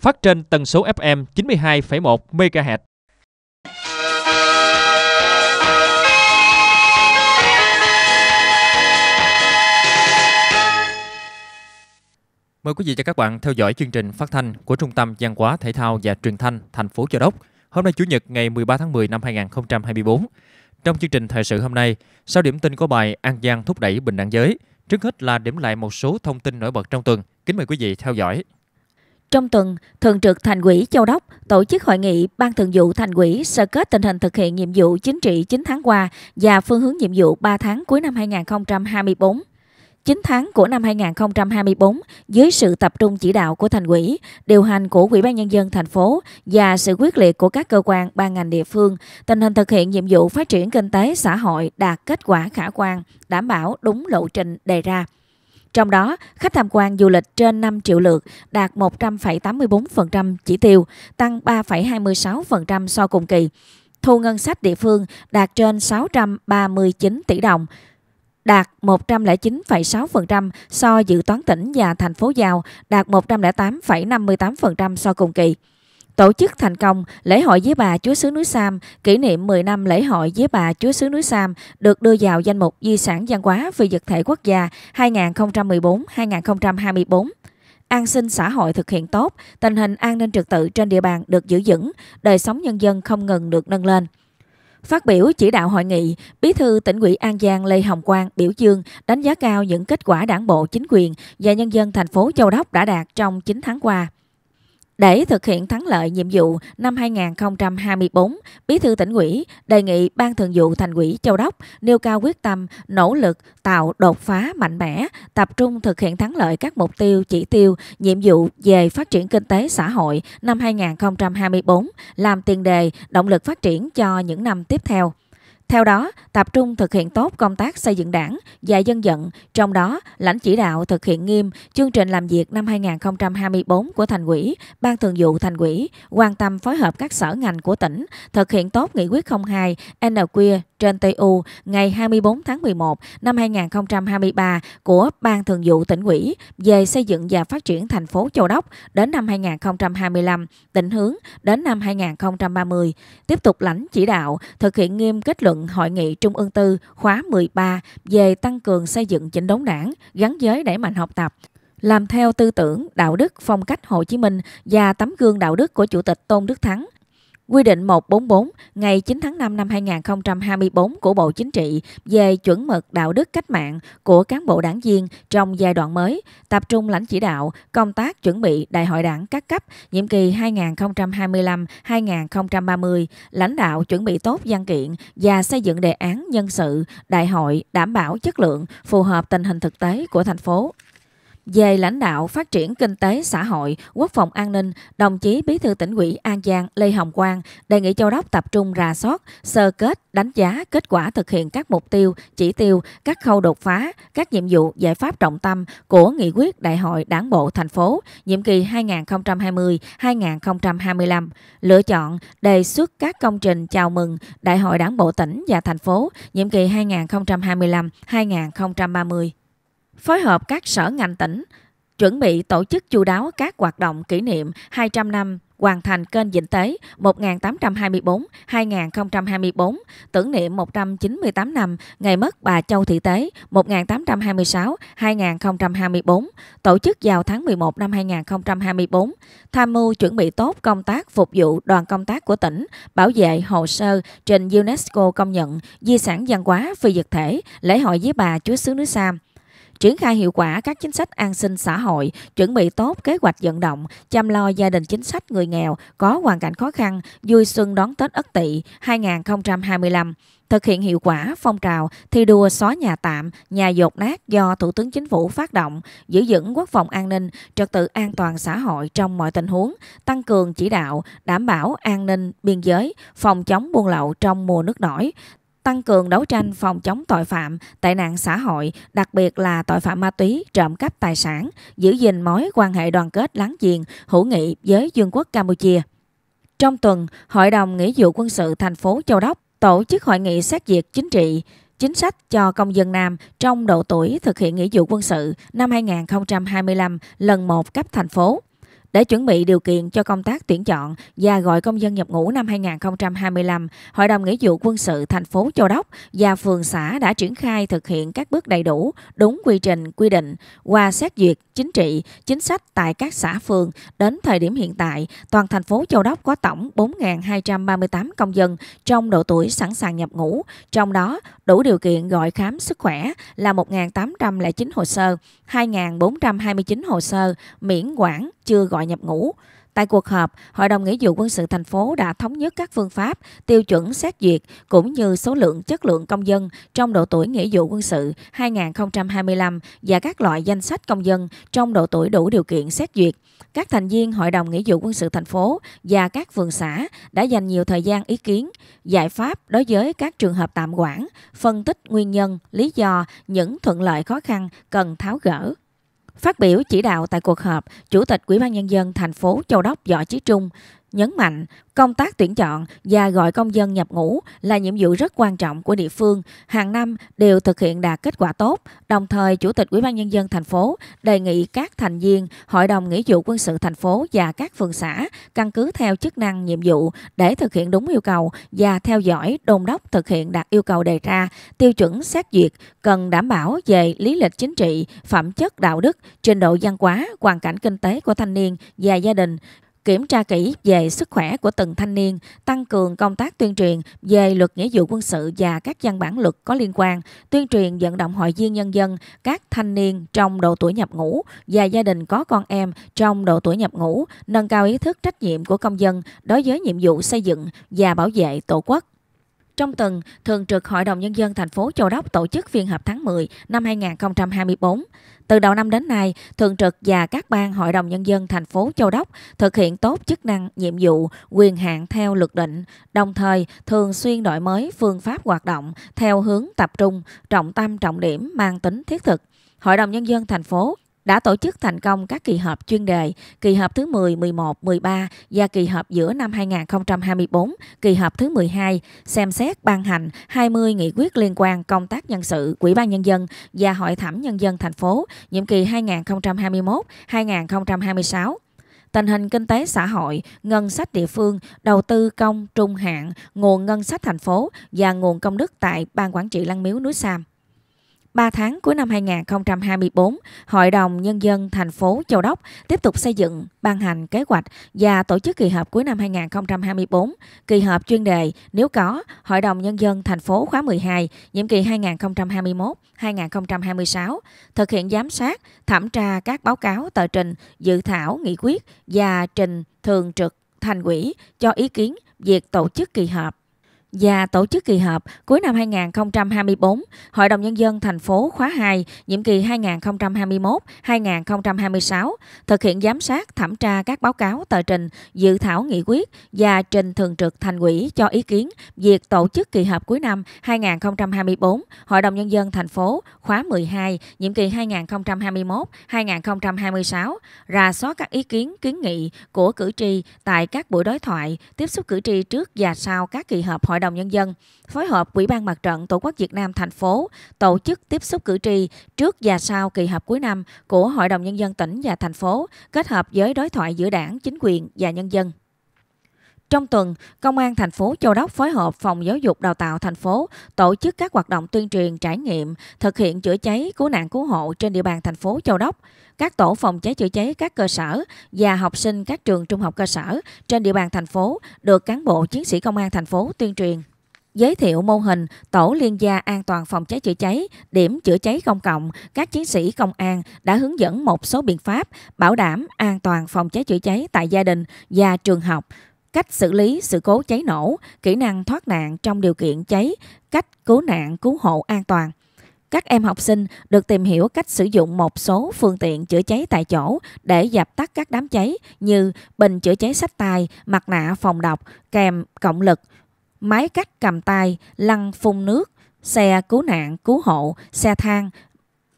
phát trên tần số FM 92,1 MHz. Mời quý vị và các bạn theo dõi chương trình phát thanh của Trung tâm Văn hóa Thể thao và Truyền thanh thành phố Châu Đốc. Hôm nay Chủ nhật ngày 13 tháng 10 năm 2024. Trong chương trình thời sự hôm nay, sau điểm tin có bài An Giang thúc đẩy bình đẳng giới, trước hết là điểm lại một số thông tin nổi bật trong tuần. Kính mời quý vị theo dõi. Trong tuần, Thường trực Thành ủy Châu Đốc tổ chức hội nghị Ban Thường vụ Thành ủy sơ kết tình hình thực hiện nhiệm vụ chính trị 9 tháng qua và phương hướng nhiệm vụ 3 tháng cuối năm 2024. 9 tháng của năm 2024 dưới sự tập trung chỉ đạo của thành ủy, điều hành của Ủy ban nhân dân thành phố và sự quyết liệt của các cơ quan ban ngành địa phương, tình hình thực hiện nhiệm vụ phát triển kinh tế xã hội đạt kết quả khả quan, đảm bảo đúng lộ trình đề ra. Trong đó, khách tham quan du lịch trên 5 triệu lượt đạt 100,84% chỉ tiêu, tăng 3,26% so cùng kỳ. Thu ngân sách địa phương đạt trên 639 tỷ đồng, đạt 109,6% so dự toán tỉnh và thành phố giao đạt 108,58% so cùng kỳ tổ chức thành công lễ hội với bà Chúa xứ núi Sam, kỷ niệm 10 năm lễ hội với bà Chúa xứ núi Sam được đưa vào danh mục di sản văn hóa phi vật thể quốc gia 2014-2024 an sinh xã hội thực hiện tốt, tình hình an ninh trật tự trên địa bàn được giữ vững, đời sống nhân dân không ngừng được nâng lên. Phát biểu chỉ đạo hội nghị, Bí thư tỉnh ủy An Giang Lê Hồng Quang biểu dương đánh giá cao những kết quả đảng bộ, chính quyền và nhân dân thành phố Châu Đốc đã đạt trong 9 tháng qua. Để thực hiện thắng lợi nhiệm vụ năm 2024, Bí thư tỉnh ủy đề nghị Ban Thường vụ Thành ủy Châu Đốc nêu cao quyết tâm, nỗ lực tạo đột phá mạnh mẽ, tập trung thực hiện thắng lợi các mục tiêu, chỉ tiêu, nhiệm vụ về phát triển kinh tế xã hội năm 2024 làm tiền đề, động lực phát triển cho những năm tiếp theo. Theo đó, tập trung thực hiện tốt công tác xây dựng đảng và dân vận, trong đó lãnh chỉ đạo thực hiện nghiêm chương trình làm việc năm 2024 của thành ủy, ban thường vụ thành ủy, quan tâm phối hợp các sở ngành của tỉnh, thực hiện tốt nghị quyết 02 NQ trên TU ngày 24 tháng 11 năm 2023 của Ban Thường vụ tỉnh ủy về xây dựng và phát triển thành phố Châu Đốc đến năm 2025, định hướng đến năm 2030, tiếp tục lãnh chỉ đạo thực hiện nghiêm kết luận Hội nghị Trung ương tư khóa 13 về tăng cường xây dựng chỉnh đốn đảng, gắn với đẩy mạnh học tập, làm theo tư tưởng, đạo đức, phong cách Hồ Chí Minh và tấm gương đạo đức của Chủ tịch Tôn Đức Thắng, Quy định 144 ngày 9 tháng 5 năm 2024 của Bộ Chính trị về chuẩn mực đạo đức cách mạng của cán bộ đảng viên trong giai đoạn mới, tập trung lãnh chỉ đạo công tác chuẩn bị đại hội đảng các cấp nhiệm kỳ 2025-2030, lãnh đạo chuẩn bị tốt văn kiện và xây dựng đề án nhân sự đại hội đảm bảo chất lượng phù hợp tình hình thực tế của thành phố. Về lãnh đạo phát triển kinh tế xã hội, quốc phòng an ninh, đồng chí Bí thư tỉnh ủy An Giang Lê Hồng Quang đề nghị Châu Đốc tập trung rà soát, sơ kết, đánh giá kết quả thực hiện các mục tiêu, chỉ tiêu, các khâu đột phá, các nhiệm vụ, giải pháp trọng tâm của nghị quyết Đại hội Đảng bộ thành phố nhiệm kỳ 2020-2025, lựa chọn đề xuất các công trình chào mừng Đại hội Đảng bộ tỉnh và thành phố nhiệm kỳ 2025-2030 phối hợp các sở ngành tỉnh chuẩn bị tổ chức chu đáo các hoạt động kỷ niệm 200 năm hoàn thành kênh Vĩnh Tế 1824-2024, tưởng niệm 198 năm ngày mất bà Châu Thị Tế 1826-2024, tổ chức vào tháng 11 năm 2024, tham mưu chuẩn bị tốt công tác phục vụ đoàn công tác của tỉnh, bảo vệ hồ sơ trình UNESCO công nhận di sản văn hóa phi vật thể lễ hội với bà Chúa xứ nước Sam triển khai hiệu quả các chính sách an sinh xã hội, chuẩn bị tốt kế hoạch vận động, chăm lo gia đình chính sách người nghèo có hoàn cảnh khó khăn, vui xuân đón Tết Ất Tỵ 2025 thực hiện hiệu quả phong trào thi đua xóa nhà tạm, nhà dột nát do Thủ tướng Chính phủ phát động, giữ vững quốc phòng an ninh, trật tự an toàn xã hội trong mọi tình huống, tăng cường chỉ đạo, đảm bảo an ninh biên giới, phòng chống buôn lậu trong mùa nước nổi, tăng cường đấu tranh phòng chống tội phạm, tệ nạn xã hội, đặc biệt là tội phạm ma túy, trộm cắp tài sản, giữ gìn mối quan hệ đoàn kết láng giềng, hữu nghị với Dương quốc Campuchia. Trong tuần, Hội đồng Nghĩa vụ quân sự thành phố Châu Đốc tổ chức hội nghị xét duyệt chính trị, chính sách cho công dân Nam trong độ tuổi thực hiện nghĩa vụ quân sự năm 2025 lần một cấp thành phố để chuẩn bị điều kiện cho công tác tuyển chọn và gọi công dân nhập ngũ năm 2025, Hội đồng Nghĩa vụ quân sự thành phố Châu Đốc và phường xã đã triển khai thực hiện các bước đầy đủ, đúng quy trình, quy định qua xét duyệt chính trị, chính sách tại các xã phường. Đến thời điểm hiện tại, toàn thành phố Châu Đốc có tổng 4.238 công dân trong độ tuổi sẵn sàng nhập ngũ, trong đó đủ điều kiện gọi khám sức khỏe là 1.809 hồ sơ, 2.429 hồ sơ miễn quản chưa gọi nhập ngũ. Tại cuộc họp, Hội đồng Nghĩa vụ quân sự thành phố đã thống nhất các phương pháp, tiêu chuẩn xét duyệt cũng như số lượng chất lượng công dân trong độ tuổi nghĩa vụ quân sự 2025 và các loại danh sách công dân trong độ tuổi đủ điều kiện xét duyệt. Các thành viên Hội đồng Nghĩa vụ quân sự thành phố và các phường xã đã dành nhiều thời gian ý kiến, giải pháp đối với các trường hợp tạm quản, phân tích nguyên nhân, lý do, những thuận lợi khó khăn cần tháo gỡ. Phát biểu chỉ đạo tại cuộc họp, Chủ tịch Ủy ban nhân dân thành phố Châu Đốc Võ Chí Trung nhấn mạnh công tác tuyển chọn và gọi công dân nhập ngũ là nhiệm vụ rất quan trọng của địa phương, hàng năm đều thực hiện đạt kết quả tốt. Đồng thời, Chủ tịch Ủy ban nhân dân thành phố đề nghị các thành viên Hội đồng nghĩa vụ quân sự thành phố và các phường xã căn cứ theo chức năng nhiệm vụ để thực hiện đúng yêu cầu và theo dõi đôn đốc thực hiện đạt yêu cầu đề ra, tiêu chuẩn xét duyệt cần đảm bảo về lý lịch chính trị, phẩm chất đạo đức, trình độ văn hóa, hoàn cảnh kinh tế của thanh niên và gia đình kiểm tra kỹ về sức khỏe của từng thanh niên, tăng cường công tác tuyên truyền về luật nghĩa vụ quân sự và các văn bản luật có liên quan, tuyên truyền vận động hội viên nhân dân, các thanh niên trong độ tuổi nhập ngũ và gia đình có con em trong độ tuổi nhập ngũ, nâng cao ý thức trách nhiệm của công dân đối với nhiệm vụ xây dựng và bảo vệ Tổ quốc. Trong tuần, Thường trực Hội đồng Nhân dân thành phố Châu Đốc tổ chức phiên họp tháng 10 năm 2024. Từ đầu năm đến nay, Thường trực và các ban Hội đồng Nhân dân thành phố Châu Đốc thực hiện tốt chức năng, nhiệm vụ, quyền hạn theo luật định, đồng thời thường xuyên đổi mới phương pháp hoạt động theo hướng tập trung, trọng tâm trọng điểm mang tính thiết thực. Hội đồng Nhân dân thành phố đã tổ chức thành công các kỳ họp chuyên đề, kỳ họp thứ 10, 11, 13 và kỳ họp giữa năm 2024, kỳ họp thứ 12, xem xét ban hành 20 nghị quyết liên quan công tác nhân sự, Ủy ban Nhân dân và Hội thẩm Nhân dân thành phố nhiệm kỳ 2021-2026 tình hình kinh tế xã hội, ngân sách địa phương, đầu tư công trung hạn, nguồn ngân sách thành phố và nguồn công đức tại Ban Quản trị Lăng Miếu Núi Sam. 3 tháng cuối năm 2024, Hội đồng Nhân dân thành phố Châu Đốc tiếp tục xây dựng, ban hành kế hoạch và tổ chức kỳ họp cuối năm 2024. Kỳ họp chuyên đề, nếu có, Hội đồng Nhân dân thành phố khóa 12, nhiệm kỳ 2021-2026, thực hiện giám sát, thẩm tra các báo cáo tờ trình, dự thảo, nghị quyết và trình thường trực thành ủy cho ý kiến việc tổ chức kỳ họp và tổ chức kỳ họp cuối năm 2024 Hội đồng Nhân dân thành phố khóa 2 nhiệm kỳ 2021-2026 thực hiện giám sát thẩm tra các báo cáo tờ trình dự thảo nghị quyết và trình thường trực thành ủy cho ý kiến việc tổ chức kỳ họp cuối năm 2024 Hội đồng Nhân dân thành phố khóa 12 nhiệm kỳ 2021-2026 ra soát các ý kiến kiến nghị của cử tri tại các buổi đối thoại tiếp xúc cử tri trước và sau các kỳ họp hội Hội đồng Nhân dân phối hợp Ủy ban Mặt trận Tổ quốc Việt Nam thành phố tổ chức tiếp xúc cử tri trước và sau kỳ họp cuối năm của Hội đồng Nhân dân tỉnh và thành phố kết hợp với đối thoại giữa đảng, chính quyền và nhân dân. Trong tuần, Công an thành phố Châu Đốc phối hợp Phòng Giáo dục Đào tạo thành phố tổ chức các hoạt động tuyên truyền trải nghiệm, thực hiện chữa cháy, cứu nạn cứu hộ trên địa bàn thành phố Châu Đốc các tổ phòng cháy chữa cháy các cơ sở và học sinh các trường trung học cơ sở trên địa bàn thành phố được cán bộ chiến sĩ công an thành phố tuyên truyền giới thiệu mô hình tổ liên gia an toàn phòng cháy chữa cháy, điểm chữa cháy công cộng, các chiến sĩ công an đã hướng dẫn một số biện pháp bảo đảm an toàn phòng cháy chữa cháy tại gia đình và trường học, cách xử lý sự cố cháy nổ, kỹ năng thoát nạn trong điều kiện cháy, cách cứu nạn cứu hộ an toàn. Các em học sinh được tìm hiểu cách sử dụng một số phương tiện chữa cháy tại chỗ để dập tắt các đám cháy như bình chữa cháy sách tài, mặt nạ phòng độc, kèm cộng lực, máy cắt cầm tay, lăn phun nước, xe cứu nạn, cứu hộ, xe thang,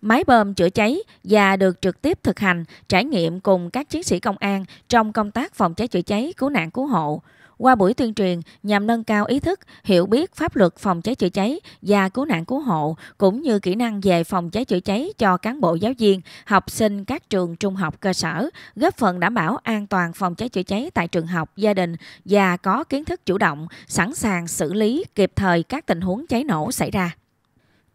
máy bơm chữa cháy và được trực tiếp thực hành trải nghiệm cùng các chiến sĩ công an trong công tác phòng cháy chữa cháy, cứu nạn cứu hộ. Qua buổi tuyên truyền nhằm nâng cao ý thức, hiểu biết pháp luật phòng cháy chữa cháy và cứu nạn cứu hộ cũng như kỹ năng về phòng cháy chữa cháy cho cán bộ giáo viên, học sinh các trường trung học cơ sở, góp phần đảm bảo an toàn phòng cháy chữa cháy tại trường học, gia đình và có kiến thức chủ động, sẵn sàng xử lý kịp thời các tình huống cháy nổ xảy ra.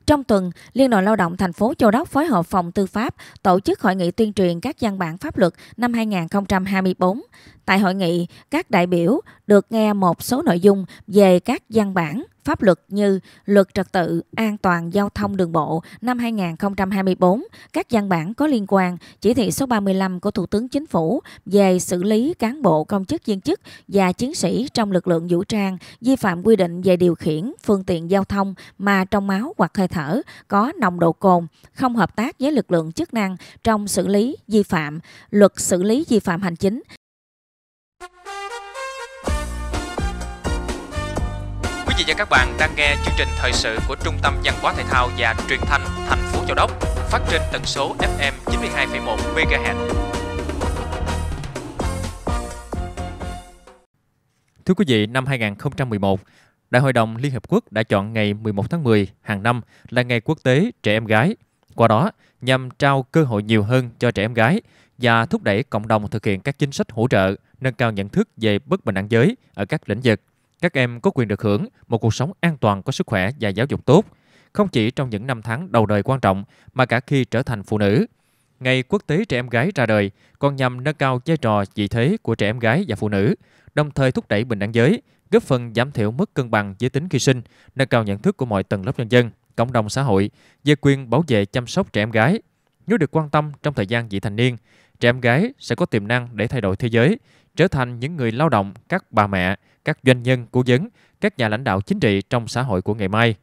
Trong tuần, Liên đoàn Lao động thành phố Châu Đốc phối hợp phòng tư pháp tổ chức hội nghị tuyên truyền các văn bản pháp luật năm 2024. Tại hội nghị, các đại biểu được nghe một số nội dung về các văn bản pháp luật như Luật Trật tự An toàn Giao thông Đường bộ năm 2024, các văn bản có liên quan, chỉ thị số 35 của Thủ tướng Chính phủ về xử lý cán bộ công chức viên chức và chiến sĩ trong lực lượng vũ trang vi phạm quy định về điều khiển phương tiện giao thông mà trong máu hoặc hơi thở có nồng độ cồn, không hợp tác với lực lượng chức năng trong xử lý vi phạm, Luật xử lý vi phạm hành chính Quý vị và các bạn đang nghe chương trình thời sự của Trung tâm Văn hóa Thể thao và Truyền thanh thành phố Châu Đốc phát trên tần số FM 92,1 MHz. Thưa quý vị, năm 2011, Đại hội đồng Liên Hợp Quốc đã chọn ngày 11 tháng 10 hàng năm là ngày quốc tế trẻ em gái. Qua đó, nhằm trao cơ hội nhiều hơn cho trẻ em gái và thúc đẩy cộng đồng thực hiện các chính sách hỗ trợ, nâng cao nhận thức về bất bình đẳng giới ở các lĩnh vực các em có quyền được hưởng một cuộc sống an toàn có sức khỏe và giáo dục tốt, không chỉ trong những năm tháng đầu đời quan trọng mà cả khi trở thành phụ nữ. Ngày quốc tế trẻ em gái ra đời còn nhằm nâng cao vai trò vị thế của trẻ em gái và phụ nữ, đồng thời thúc đẩy bình đẳng giới, góp phần giảm thiểu mức cân bằng giới tính khi sinh, nâng cao nhận thức của mọi tầng lớp nhân dân, cộng đồng xã hội về quyền bảo vệ chăm sóc trẻ em gái. Nếu được quan tâm trong thời gian vị thành niên, trẻ em gái sẽ có tiềm năng để thay đổi thế giới, trở thành những người lao động, các bà mẹ, các doanh nhân, cố vấn, các nhà lãnh đạo chính trị trong xã hội của ngày mai.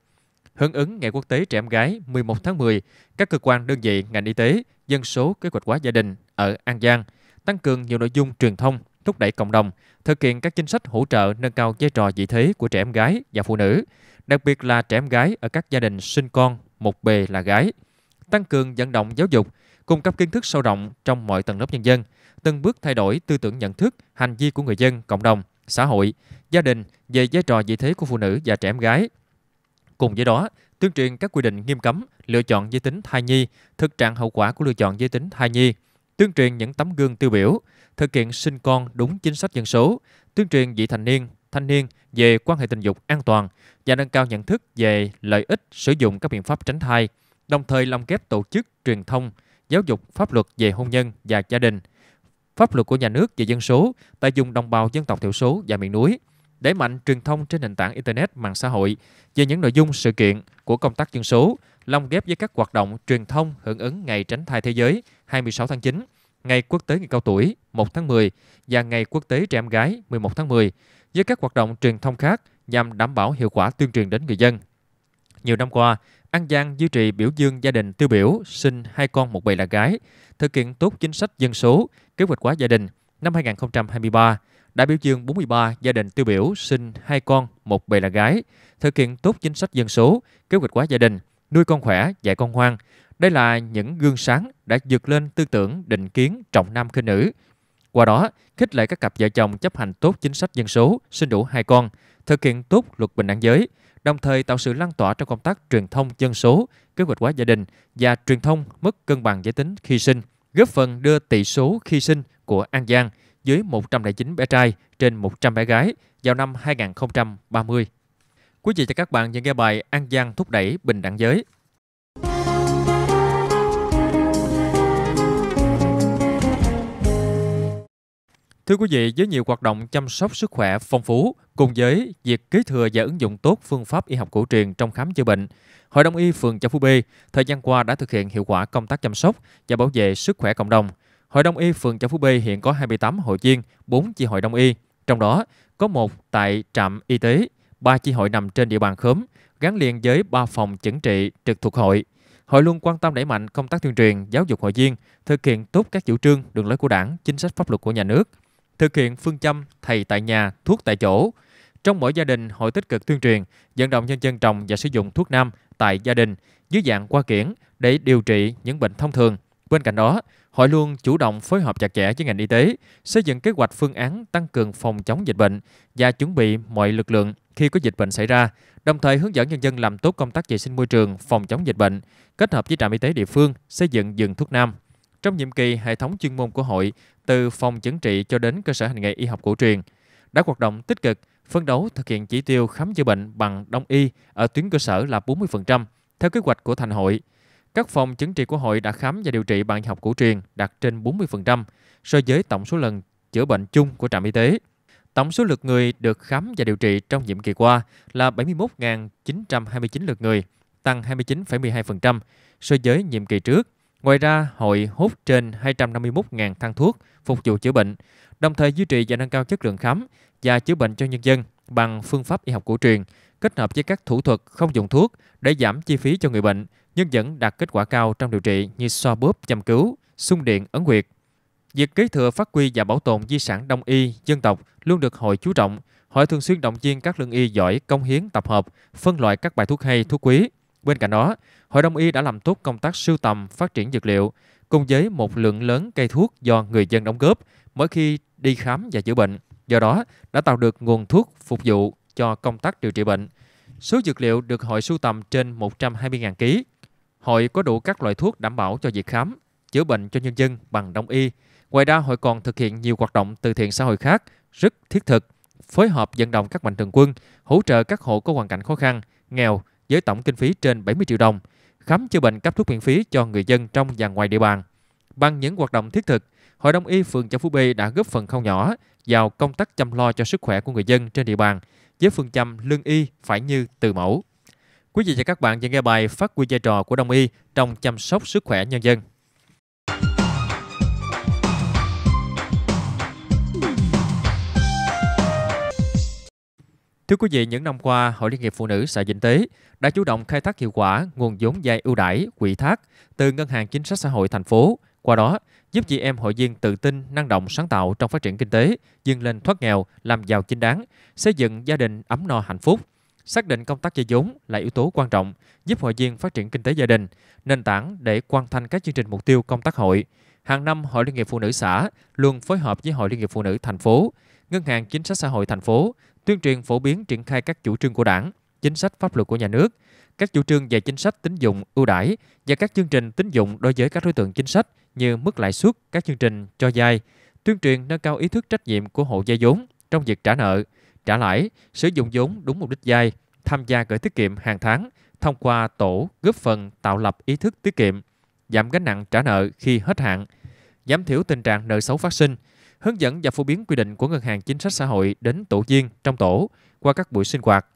Hưởng ứng Ngày Quốc tế Trẻ Em Gái 11 tháng 10, các cơ quan đơn vị, ngành y tế, dân số kế hoạch hóa gia đình ở An Giang tăng cường nhiều nội dung truyền thông, thúc đẩy cộng đồng, thực hiện các chính sách hỗ trợ nâng cao vai trò vị thế của trẻ em gái và phụ nữ, đặc biệt là trẻ em gái ở các gia đình sinh con, một bề là gái. Tăng cường vận động giáo dục, cung cấp kiến thức sâu rộng trong mọi tầng lớp nhân dân, từng bước thay đổi tư tưởng nhận thức, hành vi của người dân, cộng đồng, xã hội, gia đình về vai trò vị thế của phụ nữ và trẻ em gái. Cùng với đó, tuyên truyền các quy định nghiêm cấm lựa chọn giới tính thai nhi, thực trạng hậu quả của lựa chọn giới tính thai nhi, tuyên truyền những tấm gương tiêu biểu, thực hiện sinh con đúng chính sách dân số, tuyên truyền vị thành niên, thanh niên về quan hệ tình dục an toàn và nâng cao nhận thức về lợi ích sử dụng các biện pháp tránh thai, đồng thời lồng ghép tổ chức truyền thông, giáo dục pháp luật về hôn nhân và gia đình – pháp luật của nhà nước về dân số tại vùng đồng bào dân tộc thiểu số và miền núi, đẩy mạnh truyền thông trên nền tảng Internet, mạng xã hội về những nội dung sự kiện của công tác dân số, lồng ghép với các hoạt động truyền thông hưởng ứng Ngày Tránh thai Thế giới 26 tháng 9, Ngày Quốc tế Người cao tuổi 1 tháng 10 và Ngày Quốc tế Trẻ em gái 11 tháng 10 với các hoạt động truyền thông khác nhằm đảm bảo hiệu quả tuyên truyền đến người dân. Nhiều năm qua, An Giang duy trì biểu dương gia đình tiêu biểu sinh hai con một bầy là gái, thực hiện tốt chính sách dân số, kế hoạch hóa gia đình năm 2023 đã biểu dương 43 gia đình tiêu biểu sinh hai con, một bề là gái, thực hiện tốt chính sách dân số, kế hoạch hóa gia đình, nuôi con khỏe, dạy con ngoan. Đây là những gương sáng đã dược lên tư tưởng định kiến trọng nam khinh nữ. Qua đó, khích lệ các cặp vợ chồng chấp hành tốt chính sách dân số, sinh đủ hai con, thực hiện tốt luật bình đẳng giới, đồng thời tạo sự lan tỏa trong công tác truyền thông dân số, kế hoạch hóa gia đình và truyền thông mất cân bằng giới tính khi sinh, góp phần đưa tỷ số khi sinh của An Giang dưới 109 bé trai trên 100 bé gái vào năm 2030. Quý vị và các bạn nhận nghe bài An Giang thúc đẩy bình đẳng giới. Thưa quý vị, với nhiều hoạt động chăm sóc sức khỏe phong phú, cùng với việc kế thừa và ứng dụng tốt phương pháp y học cổ truyền trong khám chữa bệnh, Hội đồng y phường Châu Phú B thời gian qua đã thực hiện hiệu quả công tác chăm sóc và bảo vệ sức khỏe cộng đồng. Hội đồng y phường Châu Phú B hiện có 28 hội viên, 4 chi hội đồng y, trong đó có một tại trạm y tế, 3 chi hội nằm trên địa bàn khóm, gắn liền với 3 phòng chẩn trị trực thuộc hội. Hội luôn quan tâm đẩy mạnh công tác tuyên truyền, giáo dục hội viên, thực hiện tốt các chủ trương, đường lối của Đảng, chính sách pháp luật của nhà nước, thực hiện phương châm thầy tại nhà, thuốc tại chỗ. Trong mỗi gia đình, hội tích cực tuyên truyền, vận động nhân dân trồng và sử dụng thuốc nam tại gia đình dưới dạng qua kiển để điều trị những bệnh thông thường. Bên cạnh đó, hội luôn chủ động phối hợp chặt chẽ với ngành y tế, xây dựng kế hoạch phương án tăng cường phòng chống dịch bệnh và chuẩn bị mọi lực lượng khi có dịch bệnh xảy ra, đồng thời hướng dẫn nhân dân làm tốt công tác vệ sinh môi trường, phòng chống dịch bệnh, kết hợp với trạm y tế địa phương xây dựng giường thuốc nam trong nhiệm kỳ hệ thống chuyên môn của hội từ phòng chẩn trị cho đến cơ sở hành nghề y học cổ truyền đã hoạt động tích cực phân đấu thực hiện chỉ tiêu khám chữa bệnh bằng đông y ở tuyến cơ sở là 40% theo kế hoạch của thành hội. Các phòng chứng trị của hội đã khám và điều trị bằng y học cổ truyền đạt trên 40% so với tổng số lần chữa bệnh chung của trạm y tế. Tổng số lượt người được khám và điều trị trong nhiệm kỳ qua là 71.929 lượt người, tăng 29,12% so với nhiệm kỳ trước. Ngoài ra, hội hút trên 251.000 thang thuốc phục vụ chữa bệnh, đồng thời duy trì và nâng cao chất lượng khám và chữa bệnh cho nhân dân bằng phương pháp y học cổ truyền, kết hợp với các thủ thuật không dùng thuốc để giảm chi phí cho người bệnh, nhưng vẫn đạt kết quả cao trong điều trị như so bóp châm cứu, xung điện ấn huyệt. Việc kế thừa phát huy và bảo tồn di sản đông y dân tộc luôn được hội chú trọng. Hội thường xuyên động viên các lương y giỏi công hiến tập hợp, phân loại các bài thuốc hay, thuốc quý, Bên cạnh đó, Hội đồng y đã làm tốt công tác sưu tầm, phát triển dược liệu, cùng với một lượng lớn cây thuốc do người dân đóng góp mỗi khi đi khám và chữa bệnh. Do đó, đã tạo được nguồn thuốc phục vụ cho công tác điều trị bệnh. Số dược liệu được hội sưu tầm trên 120.000 kg. Hội có đủ các loại thuốc đảm bảo cho việc khám, chữa bệnh cho nhân dân bằng đông y. Ngoài ra, hội còn thực hiện nhiều hoạt động từ thiện xã hội khác rất thiết thực, phối hợp vận động các mạnh thường quân, hỗ trợ các hộ có hoàn cảnh khó khăn, nghèo, với tổng kinh phí trên 70 triệu đồng, khám chữa bệnh cấp thuốc miễn phí cho người dân trong và ngoài địa bàn. Bằng những hoạt động thiết thực, Hội đồng y phường Châu Phú B đã góp phần không nhỏ vào công tác chăm lo cho sức khỏe của người dân trên địa bàn với phương châm lương y phải như từ mẫu. Quý vị và các bạn vừa nghe bài phát huy vai trò của đồng y trong chăm sóc sức khỏe nhân dân. Thưa quý vị, những năm qua, Hội Liên hiệp Phụ nữ xã Vĩnh Tế đã chủ động khai thác hiệu quả nguồn vốn vay ưu đãi, quỹ thác từ Ngân hàng Chính sách Xã hội thành phố, qua đó giúp chị em hội viên tự tin, năng động, sáng tạo trong phát triển kinh tế, vươn lên thoát nghèo, làm giàu chính đáng, xây dựng gia đình ấm no hạnh phúc. Xác định công tác dây vốn là yếu tố quan trọng giúp hội viên phát triển kinh tế gia đình, nền tảng để hoàn thành các chương trình mục tiêu công tác hội. Hàng năm, Hội Liên hiệp Phụ nữ xã luôn phối hợp với Hội Liên hiệp Phụ nữ thành phố, Ngân hàng Chính sách Xã hội thành phố tuyên truyền phổ biến triển khai các chủ trương của Đảng, chính sách pháp luật của nhà nước, các chủ trương về chính sách tín dụng ưu đãi và các chương trình tín dụng đối với các đối tượng chính sách như mức lãi suất, các chương trình cho vay, tuyên truyền nâng cao ý thức trách nhiệm của hộ vay vốn trong việc trả nợ, trả lãi, sử dụng vốn đúng mục đích vay, tham gia gửi tiết kiệm hàng tháng thông qua tổ góp phần tạo lập ý thức tiết kiệm, giảm gánh nặng trả nợ khi hết hạn, giảm thiểu tình trạng nợ xấu phát sinh, hướng dẫn và phổ biến quy định của ngân hàng chính sách xã hội đến tổ viên trong tổ qua các buổi sinh hoạt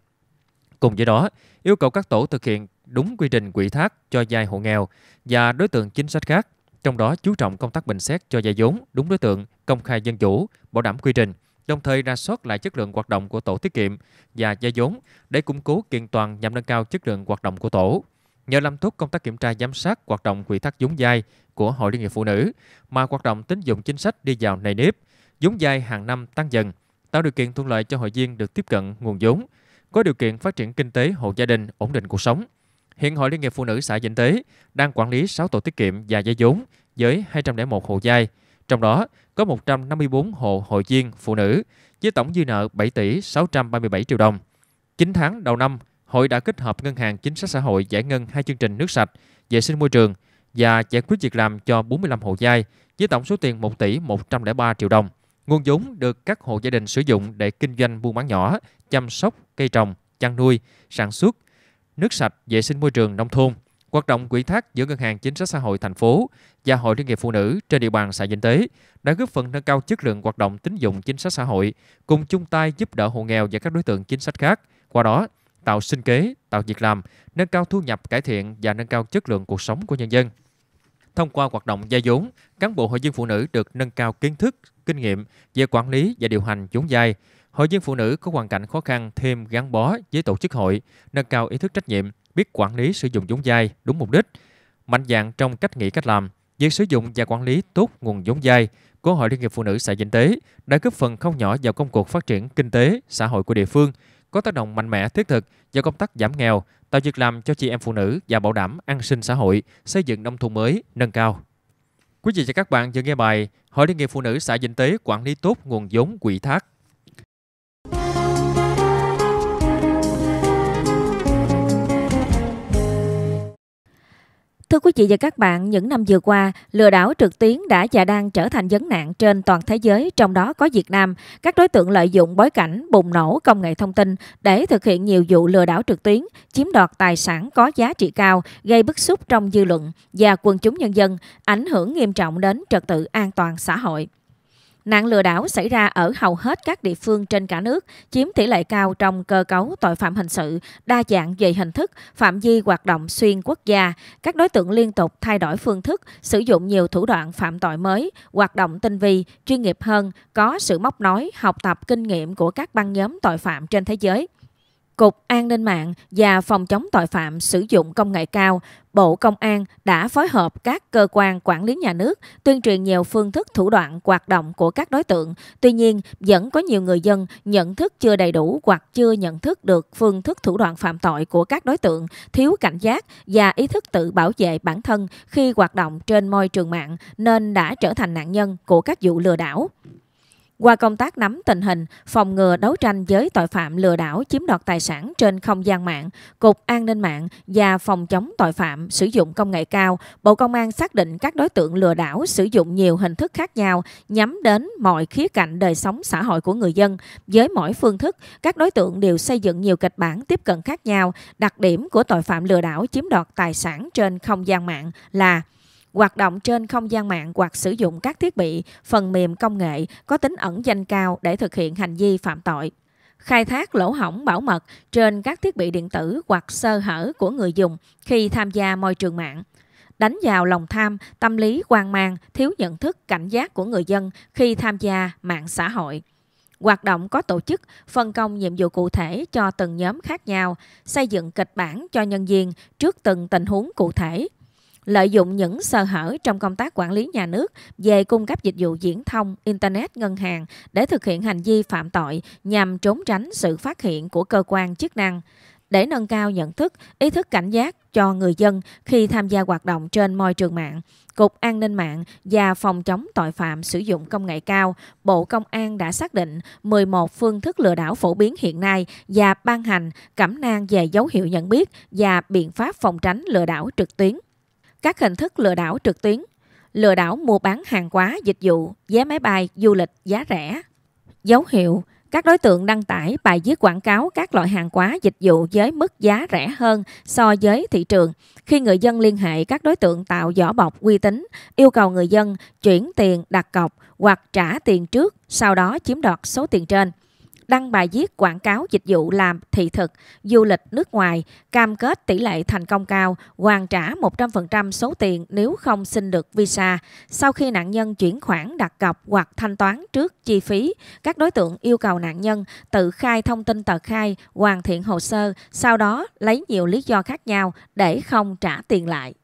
Cùng với đó, yêu cầu các tổ thực hiện đúng quy trình quỹ thác cho giai hộ nghèo và đối tượng chính sách khác, trong đó chú trọng công tác bình xét cho giai vốn đúng đối tượng, công khai dân chủ, bảo đảm quy trình, đồng thời ra soát lại chất lượng hoạt động của tổ tiết kiệm và gia vốn để củng cố kiện toàn nhằm nâng cao chất lượng hoạt động của tổ. Nhờ làm tốt công tác kiểm tra giám sát hoạt động quỹ thác giống dai của Hội Liên hiệp Phụ nữ mà hoạt động tín dụng chính sách đi vào nề nếp, giống dai hàng năm tăng dần, tạo điều kiện thuận lợi cho hội viên được tiếp cận nguồn vốn, có điều kiện phát triển kinh tế hộ gia đình, ổn định cuộc sống. Hiện Hội Liên hiệp Phụ nữ xã Vĩnh Tế đang quản lý 6 tổ tiết kiệm và giấy vốn với 201 hộ giai, trong đó có 154 hộ hội viên phụ nữ với tổng dư nợ 7 tỷ 637 triệu đồng. 9 tháng đầu năm, hội đã kết hợp ngân hàng chính sách xã hội giải ngân hai chương trình nước sạch, vệ sinh môi trường và giải quyết việc làm cho 45 hộ giai với tổng số tiền 1 tỷ 103 triệu đồng. Nguồn vốn được các hộ gia đình sử dụng để kinh doanh buôn bán nhỏ, chăm sóc cây trồng, chăn nuôi, sản xuất, nước sạch, vệ sinh môi trường nông thôn, hoạt động quỹ thác giữa Ngân hàng Chính sách Xã hội thành phố và Hội Liên hiệp Phụ nữ trên địa bàn xã Vĩnh Tế đã góp phần nâng cao chất lượng hoạt động tín dụng chính sách xã hội, cùng chung tay giúp đỡ hộ nghèo và các đối tượng chính sách khác. Qua đó, tạo sinh kế, tạo việc làm, nâng cao thu nhập cải thiện và nâng cao chất lượng cuộc sống của nhân dân. Thông qua hoạt động gia vốn, cán bộ hội viên phụ nữ được nâng cao kiến thức, kinh nghiệm về quản lý và điều hành vốn dài. Hội viên phụ nữ có hoàn cảnh khó khăn thêm gắn bó với tổ chức hội, nâng cao ý thức trách nhiệm, biết quản lý sử dụng vốn dài đúng mục đích, mạnh dạn trong cách nghĩ cách làm, việc sử dụng và quản lý tốt nguồn vốn dài của Hội Liên hiệp Phụ nữ xã Vĩnh Tế đã góp phần không nhỏ vào công cuộc phát triển kinh tế, xã hội của địa phương, có tác động mạnh mẽ thiết thực vào công tác giảm nghèo, tạo việc làm cho chị em phụ nữ và bảo đảm an sinh xã hội, xây dựng nông thôn mới nâng cao. Quý vị và các bạn vừa nghe bài Hội Liên hiệp Phụ nữ xã Vĩnh Tế quản lý tốt nguồn vốn quỹ thác Thưa quý vị và các bạn, những năm vừa qua, lừa đảo trực tuyến đã và đang trở thành vấn nạn trên toàn thế giới, trong đó có Việt Nam. Các đối tượng lợi dụng bối cảnh bùng nổ công nghệ thông tin để thực hiện nhiều vụ lừa đảo trực tuyến, chiếm đoạt tài sản có giá trị cao, gây bức xúc trong dư luận và quần chúng nhân dân, ảnh hưởng nghiêm trọng đến trật tự an toàn xã hội. Nạn lừa đảo xảy ra ở hầu hết các địa phương trên cả nước, chiếm tỷ lệ cao trong cơ cấu tội phạm hình sự, đa dạng về hình thức, phạm vi hoạt động xuyên quốc gia. Các đối tượng liên tục thay đổi phương thức, sử dụng nhiều thủ đoạn phạm tội mới, hoạt động tinh vi, chuyên nghiệp hơn, có sự móc nói, học tập kinh nghiệm của các băng nhóm tội phạm trên thế giới. Cục An ninh mạng và Phòng chống tội phạm sử dụng công nghệ cao, Bộ Công an đã phối hợp các cơ quan quản lý nhà nước tuyên truyền nhiều phương thức thủ đoạn hoạt động của các đối tượng. Tuy nhiên, vẫn có nhiều người dân nhận thức chưa đầy đủ hoặc chưa nhận thức được phương thức thủ đoạn phạm tội của các đối tượng, thiếu cảnh giác và ý thức tự bảo vệ bản thân khi hoạt động trên môi trường mạng nên đã trở thành nạn nhân của các vụ lừa đảo. Qua công tác nắm tình hình, phòng ngừa đấu tranh với tội phạm lừa đảo chiếm đoạt tài sản trên không gian mạng, Cục An ninh mạng và Phòng chống tội phạm sử dụng công nghệ cao, Bộ Công an xác định các đối tượng lừa đảo sử dụng nhiều hình thức khác nhau nhắm đến mọi khía cạnh đời sống xã hội của người dân. Với mỗi phương thức, các đối tượng đều xây dựng nhiều kịch bản tiếp cận khác nhau. Đặc điểm của tội phạm lừa đảo chiếm đoạt tài sản trên không gian mạng là hoạt động trên không gian mạng hoặc sử dụng các thiết bị, phần mềm công nghệ có tính ẩn danh cao để thực hiện hành vi phạm tội khai thác lỗ hỏng bảo mật trên các thiết bị điện tử hoặc sơ hở của người dùng khi tham gia môi trường mạng đánh vào lòng tham, tâm lý hoang mang, thiếu nhận thức, cảnh giác của người dân khi tham gia mạng xã hội. Hoạt động có tổ chức, phân công nhiệm vụ cụ thể cho từng nhóm khác nhau, xây dựng kịch bản cho nhân viên trước từng tình huống cụ thể, lợi dụng những sơ hở trong công tác quản lý nhà nước về cung cấp dịch vụ viễn thông, internet, ngân hàng để thực hiện hành vi phạm tội nhằm trốn tránh sự phát hiện của cơ quan chức năng để nâng cao nhận thức, ý thức cảnh giác cho người dân khi tham gia hoạt động trên môi trường mạng. Cục An ninh mạng và Phòng chống tội phạm sử dụng công nghệ cao, Bộ Công an đã xác định 11 phương thức lừa đảo phổ biến hiện nay và ban hành cẩm nang về dấu hiệu nhận biết và biện pháp phòng tránh lừa đảo trực tuyến các hình thức lừa đảo trực tuyến, lừa đảo mua bán hàng hóa, dịch vụ, vé máy bay, du lịch giá rẻ. Dấu hiệu các đối tượng đăng tải bài viết quảng cáo các loại hàng hóa dịch vụ với mức giá rẻ hơn so với thị trường. Khi người dân liên hệ, các đối tượng tạo vỏ bọc uy tín, yêu cầu người dân chuyển tiền đặt cọc hoặc trả tiền trước, sau đó chiếm đoạt số tiền trên đăng bài viết quảng cáo dịch vụ làm thị thực, du lịch nước ngoài, cam kết tỷ lệ thành công cao, hoàn trả 100% số tiền nếu không xin được visa. Sau khi nạn nhân chuyển khoản đặt cọc hoặc thanh toán trước chi phí, các đối tượng yêu cầu nạn nhân tự khai thông tin tờ khai, hoàn thiện hồ sơ, sau đó lấy nhiều lý do khác nhau để không trả tiền lại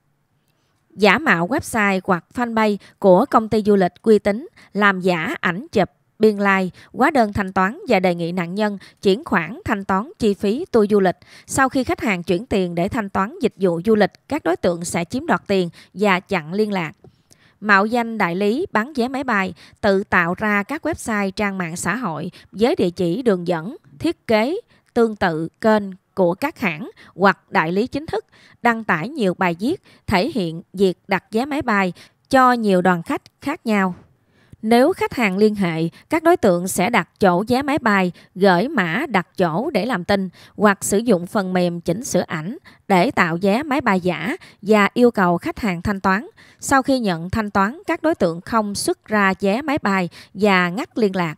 giả mạo website hoặc fanpage của công ty du lịch uy tín, làm giả ảnh chụp biên lai, quá đơn thanh toán và đề nghị nạn nhân chuyển khoản thanh toán chi phí tour du lịch. Sau khi khách hàng chuyển tiền để thanh toán dịch vụ du lịch, các đối tượng sẽ chiếm đoạt tiền và chặn liên lạc mạo danh đại lý bán vé máy bay, tự tạo ra các website trang mạng xã hội với địa chỉ đường dẫn, thiết kế tương tự kênh của các hãng hoặc đại lý chính thức, đăng tải nhiều bài viết thể hiện việc đặt vé máy bay cho nhiều đoàn khách khác nhau. Nếu khách hàng liên hệ, các đối tượng sẽ đặt chỗ vé máy bay, gửi mã đặt chỗ để làm tin hoặc sử dụng phần mềm chỉnh sửa ảnh để tạo vé máy bay giả và yêu cầu khách hàng thanh toán. Sau khi nhận thanh toán, các đối tượng không xuất ra vé máy bay và ngắt liên lạc.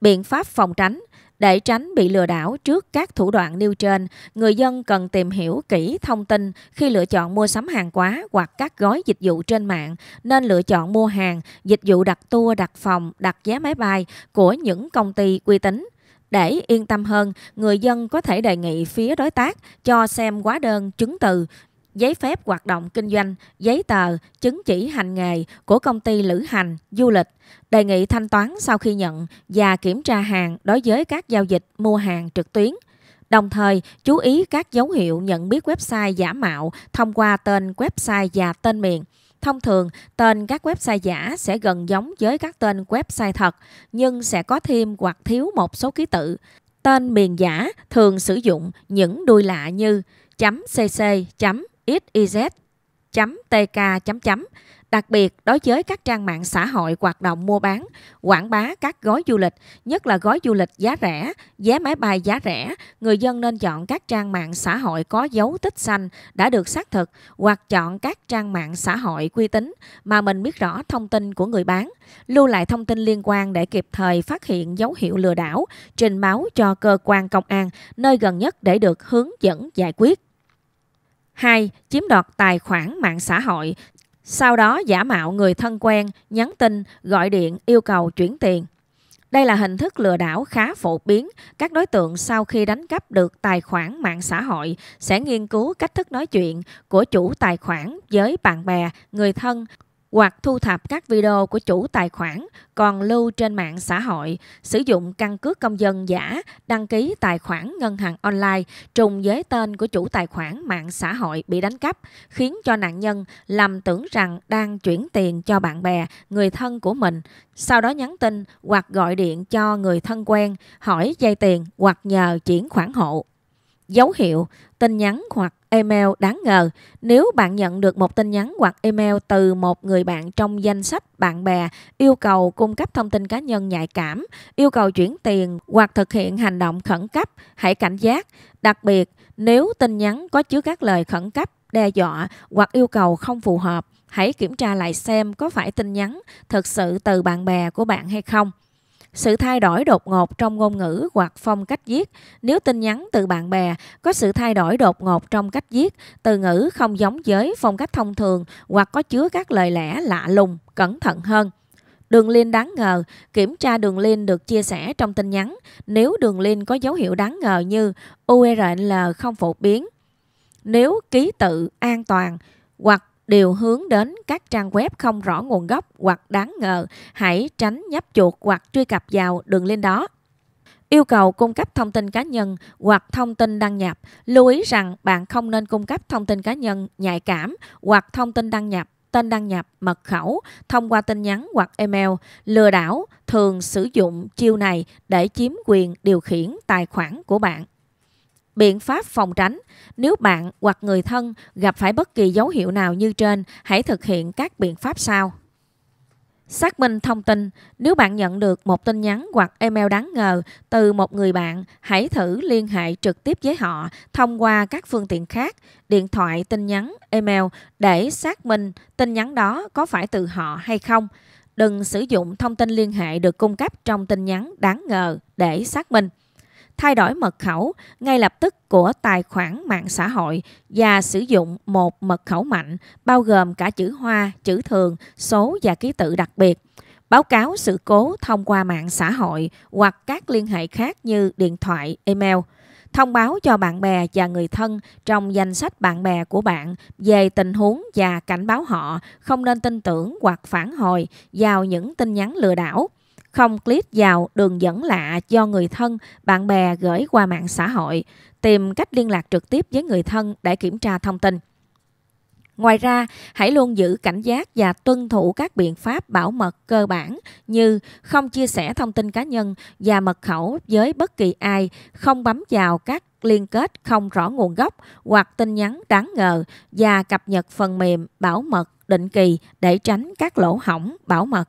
Biện pháp phòng tránh – để tránh bị lừa đảo trước các thủ đoạn nêu trên, người dân cần tìm hiểu kỹ thông tin khi lựa chọn mua sắm hàng hóa hoặc các gói dịch vụ trên mạng, nên lựa chọn mua hàng, dịch vụ đặt tour, đặt phòng, đặt giá máy bay của những công ty uy tín. Để yên tâm hơn, người dân có thể đề nghị phía đối tác cho xem hóa đơn, chứng từ giấy phép hoạt động kinh doanh, giấy tờ, chứng chỉ hành nghề của công ty lữ hành, du lịch, đề nghị thanh toán sau khi nhận và kiểm tra hàng đối với các giao dịch mua hàng trực tuyến. Đồng thời, chú ý các dấu hiệu nhận biết website giả mạo thông qua tên website và tên miền. Thông thường, tên các website giả sẽ gần giống với các tên website thật, nhưng sẽ có thêm hoặc thiếu một số ký tự. Tên miền giả thường sử dụng những đuôi lạ như .cc xyz.tk đặc biệt đối với các trang mạng xã hội hoạt động mua bán, quảng bá các gói du lịch, nhất là gói du lịch giá rẻ, vé máy bay giá rẻ, người dân nên chọn các trang mạng xã hội có dấu tích xanh đã được xác thực hoặc chọn các trang mạng xã hội uy tín mà mình biết rõ thông tin của người bán, lưu lại thông tin liên quan để kịp thời phát hiện dấu hiệu lừa đảo, trình báo cho cơ quan công an nơi gần nhất để được hướng dẫn giải quyết. 2. Chiếm đoạt tài khoản mạng xã hội, sau đó giả mạo người thân quen, nhắn tin, gọi điện yêu cầu chuyển tiền. Đây là hình thức lừa đảo khá phổ biến. Các đối tượng sau khi đánh cắp được tài khoản mạng xã hội sẽ nghiên cứu cách thức nói chuyện của chủ tài khoản với bạn bè, người thân hoặc thu thập các video của chủ tài khoản còn lưu trên mạng xã hội, sử dụng căn cước công dân giả, đăng ký tài khoản ngân hàng online trùng với tên của chủ tài khoản mạng xã hội bị đánh cắp, khiến cho nạn nhân lầm tưởng rằng đang chuyển tiền cho bạn bè, người thân của mình, sau đó nhắn tin hoặc gọi điện cho người thân quen hỏi dây tiền hoặc nhờ chuyển khoản hộ dấu hiệu, tin nhắn hoặc email đáng ngờ. Nếu bạn nhận được một tin nhắn hoặc email từ một người bạn trong danh sách bạn bè yêu cầu cung cấp thông tin cá nhân nhạy cảm, yêu cầu chuyển tiền hoặc thực hiện hành động khẩn cấp, hãy cảnh giác. Đặc biệt, nếu tin nhắn có chứa các lời khẩn cấp, đe dọa hoặc yêu cầu không phù hợp, hãy kiểm tra lại xem có phải tin nhắn thực sự từ bạn bè của bạn hay không sự thay đổi đột ngột trong ngôn ngữ hoặc phong cách viết nếu tin nhắn từ bạn bè có sự thay đổi đột ngột trong cách viết từ ngữ không giống với phong cách thông thường hoặc có chứa các lời lẽ lạ lùng cẩn thận hơn Đường link đáng ngờ, kiểm tra đường link được chia sẻ trong tin nhắn nếu đường link có dấu hiệu đáng ngờ như URL không phổ biến, nếu ký tự an toàn hoặc đều hướng đến các trang web không rõ nguồn gốc hoặc đáng ngờ, hãy tránh nhấp chuột hoặc truy cập vào đường link đó. Yêu cầu cung cấp thông tin cá nhân hoặc thông tin đăng nhập. Lưu ý rằng bạn không nên cung cấp thông tin cá nhân nhạy cảm hoặc thông tin đăng nhập tên đăng nhập, mật khẩu thông qua tin nhắn hoặc email. Lừa đảo thường sử dụng chiêu này để chiếm quyền điều khiển tài khoản của bạn. Biện pháp phòng tránh Nếu bạn hoặc người thân gặp phải bất kỳ dấu hiệu nào như trên, hãy thực hiện các biện pháp sau. Xác minh thông tin, nếu bạn nhận được một tin nhắn hoặc email đáng ngờ từ một người bạn, hãy thử liên hệ trực tiếp với họ thông qua các phương tiện khác, điện thoại, tin nhắn, email để xác minh tin nhắn đó có phải từ họ hay không. Đừng sử dụng thông tin liên hệ được cung cấp trong tin nhắn đáng ngờ để xác minh thay đổi mật khẩu ngay lập tức của tài khoản mạng xã hội và sử dụng một mật khẩu mạnh bao gồm cả chữ hoa, chữ thường, số và ký tự đặc biệt. Báo cáo sự cố thông qua mạng xã hội hoặc các liên hệ khác như điện thoại, email. Thông báo cho bạn bè và người thân trong danh sách bạn bè của bạn về tình huống và cảnh báo họ không nên tin tưởng hoặc phản hồi vào những tin nhắn lừa đảo không click vào đường dẫn lạ do người thân, bạn bè gửi qua mạng xã hội, tìm cách liên lạc trực tiếp với người thân để kiểm tra thông tin. Ngoài ra, hãy luôn giữ cảnh giác và tuân thủ các biện pháp bảo mật cơ bản như không chia sẻ thông tin cá nhân và mật khẩu với bất kỳ ai, không bấm vào các liên kết không rõ nguồn gốc hoặc tin nhắn đáng ngờ và cập nhật phần mềm bảo mật định kỳ để tránh các lỗ hỏng bảo mật.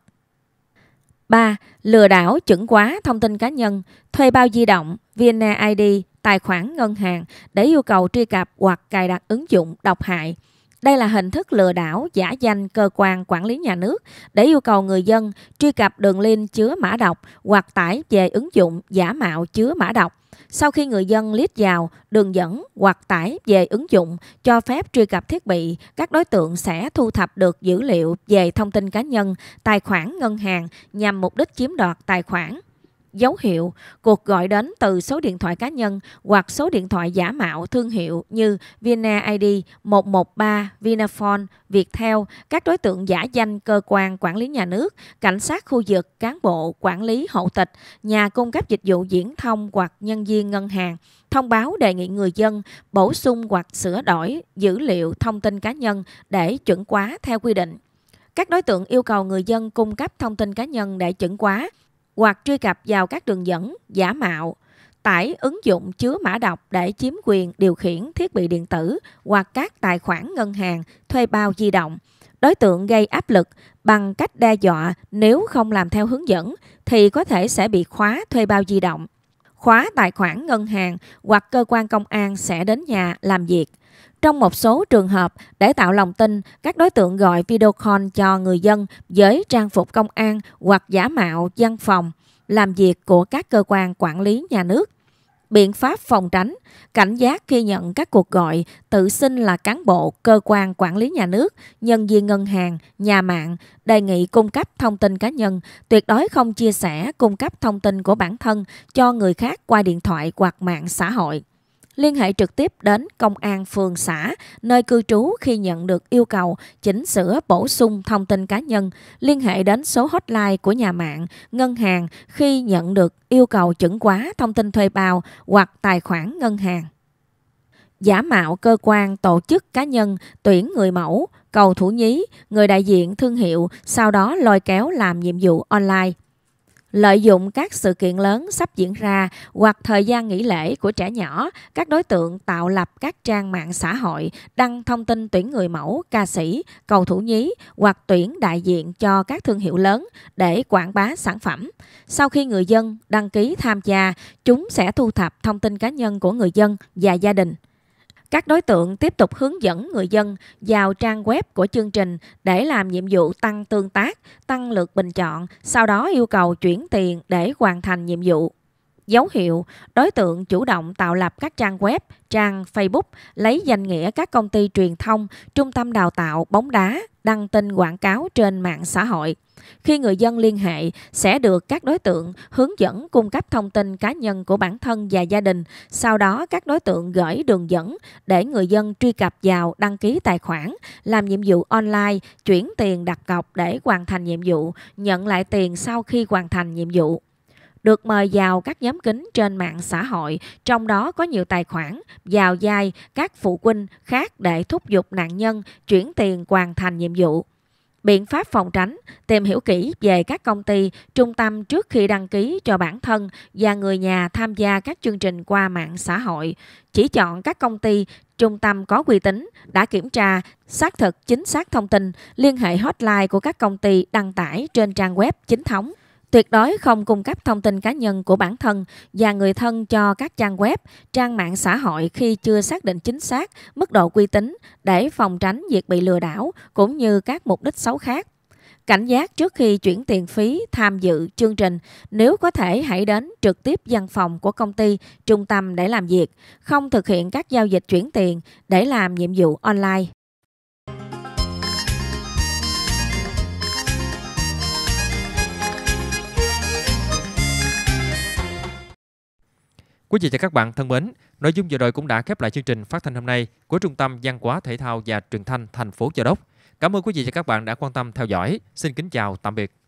3. Lừa đảo, chuẩn quá thông tin cá nhân, thuê bao di động, VNA tài khoản ngân hàng để yêu cầu truy cập hoặc cài đặt ứng dụng độc hại. Đây là hình thức lừa đảo giả danh cơ quan quản lý nhà nước để yêu cầu người dân truy cập đường link chứa mã độc hoặc tải về ứng dụng giả mạo chứa mã độc. Sau khi người dân lít vào đường dẫn hoặc tải về ứng dụng cho phép truy cập thiết bị, các đối tượng sẽ thu thập được dữ liệu về thông tin cá nhân, tài khoản ngân hàng nhằm mục đích chiếm đoạt tài khoản dấu hiệu, cuộc gọi đến từ số điện thoại cá nhân hoặc số điện thoại giả mạo thương hiệu như VinaID 113, Vinaphone, Viettel, các đối tượng giả danh cơ quan quản lý nhà nước, cảnh sát khu vực, cán bộ, quản lý hậu tịch, nhà cung cấp dịch vụ viễn thông hoặc nhân viên ngân hàng, thông báo đề nghị người dân bổ sung hoặc sửa đổi dữ liệu thông tin cá nhân để chuẩn quá theo quy định. Các đối tượng yêu cầu người dân cung cấp thông tin cá nhân để chuẩn quá hoặc truy cập vào các đường dẫn giả mạo, tải ứng dụng chứa mã độc để chiếm quyền điều khiển thiết bị điện tử hoặc các tài khoản ngân hàng, thuê bao di động. Đối tượng gây áp lực bằng cách đe dọa nếu không làm theo hướng dẫn thì có thể sẽ bị khóa thuê bao di động khóa tài khoản ngân hàng hoặc cơ quan công an sẽ đến nhà làm việc. Trong một số trường hợp, để tạo lòng tin, các đối tượng gọi video call cho người dân với trang phục công an hoặc giả mạo văn phòng, làm việc của các cơ quan quản lý nhà nước. Biện pháp phòng tránh, cảnh giác khi nhận các cuộc gọi tự xin là cán bộ, cơ quan quản lý nhà nước, nhân viên ngân hàng, nhà mạng, đề nghị cung cấp thông tin cá nhân, tuyệt đối không chia sẻ, cung cấp thông tin của bản thân cho người khác qua điện thoại hoặc mạng xã hội liên hệ trực tiếp đến công an phường xã nơi cư trú khi nhận được yêu cầu chỉnh sửa bổ sung thông tin cá nhân, liên hệ đến số hotline của nhà mạng, ngân hàng khi nhận được yêu cầu chuẩn quá thông tin thuê bao hoặc tài khoản ngân hàng. Giả mạo cơ quan, tổ chức cá nhân tuyển người mẫu, cầu thủ nhí, người đại diện thương hiệu, sau đó lôi kéo làm nhiệm vụ online lợi dụng các sự kiện lớn sắp diễn ra hoặc thời gian nghỉ lễ của trẻ nhỏ, các đối tượng tạo lập các trang mạng xã hội đăng thông tin tuyển người mẫu, ca sĩ, cầu thủ nhí hoặc tuyển đại diện cho các thương hiệu lớn để quảng bá sản phẩm. Sau khi người dân đăng ký tham gia, chúng sẽ thu thập thông tin cá nhân của người dân và gia đình. Các đối tượng tiếp tục hướng dẫn người dân vào trang web của chương trình để làm nhiệm vụ tăng tương tác, tăng lượt bình chọn, sau đó yêu cầu chuyển tiền để hoàn thành nhiệm vụ. Dấu hiệu, đối tượng chủ động tạo lập các trang web, trang Facebook, lấy danh nghĩa các công ty truyền thông, trung tâm đào tạo bóng đá, đăng tin quảng cáo trên mạng xã hội. Khi người dân liên hệ, sẽ được các đối tượng hướng dẫn cung cấp thông tin cá nhân của bản thân và gia đình. Sau đó, các đối tượng gửi đường dẫn để người dân truy cập vào đăng ký tài khoản, làm nhiệm vụ online, chuyển tiền đặt cọc để hoàn thành nhiệm vụ, nhận lại tiền sau khi hoàn thành nhiệm vụ được mời vào các nhóm kính trên mạng xã hội, trong đó có nhiều tài khoản, vào dai các phụ huynh khác để thúc giục nạn nhân chuyển tiền hoàn thành nhiệm vụ. Biện pháp phòng tránh, tìm hiểu kỹ về các công ty, trung tâm trước khi đăng ký cho bản thân và người nhà tham gia các chương trình qua mạng xã hội. Chỉ chọn các công ty, trung tâm có uy tín, đã kiểm tra, xác thực chính xác thông tin, liên hệ hotline của các công ty đăng tải trên trang web chính thống. Tuyệt đối không cung cấp thông tin cá nhân của bản thân và người thân cho các trang web, trang mạng xã hội khi chưa xác định chính xác mức độ uy tín để phòng tránh việc bị lừa đảo cũng như các mục đích xấu khác. Cảnh giác trước khi chuyển tiền phí tham dự chương trình, nếu có thể hãy đến trực tiếp văn phòng của công ty, trung tâm để làm việc, không thực hiện các giao dịch chuyển tiền để làm nhiệm vụ online. Quý vị và các bạn thân mến, nội dung vừa rồi cũng đã khép lại chương trình phát thanh hôm nay của Trung tâm Văn hóa Thể thao và Truyền thanh thành phố Chợ Đốc. Cảm ơn quý vị và các bạn đã quan tâm theo dõi. Xin kính chào, tạm biệt.